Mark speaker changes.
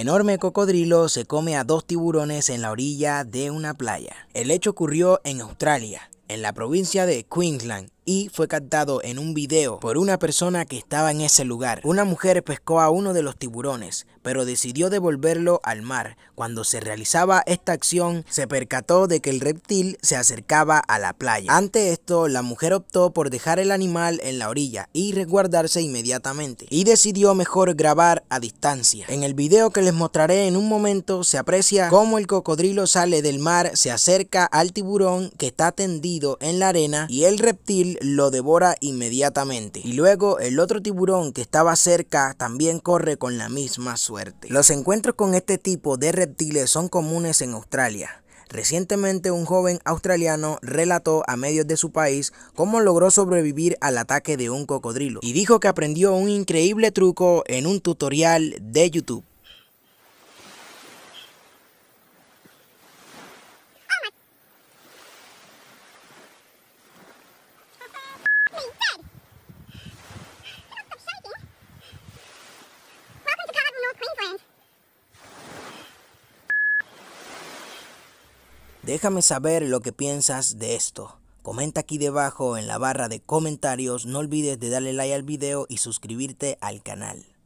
Speaker 1: Enorme cocodrilo se come a dos tiburones en la orilla de una playa. El hecho ocurrió en Australia, en la provincia de Queensland, y fue captado en un video por una persona que estaba en ese lugar. Una mujer pescó a uno de los tiburones, pero decidió devolverlo al mar. Cuando se realizaba esta acción, se percató de que el reptil se acercaba a la playa. Ante esto, la mujer optó por dejar el animal en la orilla y resguardarse inmediatamente, y decidió mejor grabar a distancia. En el video que les mostraré en un momento se aprecia cómo el cocodrilo sale del mar, se acerca al tiburón que está tendido en la arena y el reptil lo devora inmediatamente. Y luego el otro tiburón que estaba cerca también corre con la misma suerte. Los encuentros con este tipo de reptiles son comunes en Australia. Recientemente un joven australiano relató a medios de su país cómo logró sobrevivir al ataque de un cocodrilo y dijo que aprendió un increíble truco en un tutorial de YouTube. Déjame saber lo que piensas de esto. Comenta aquí debajo en la barra de comentarios. No olvides de darle like al video y suscribirte al canal.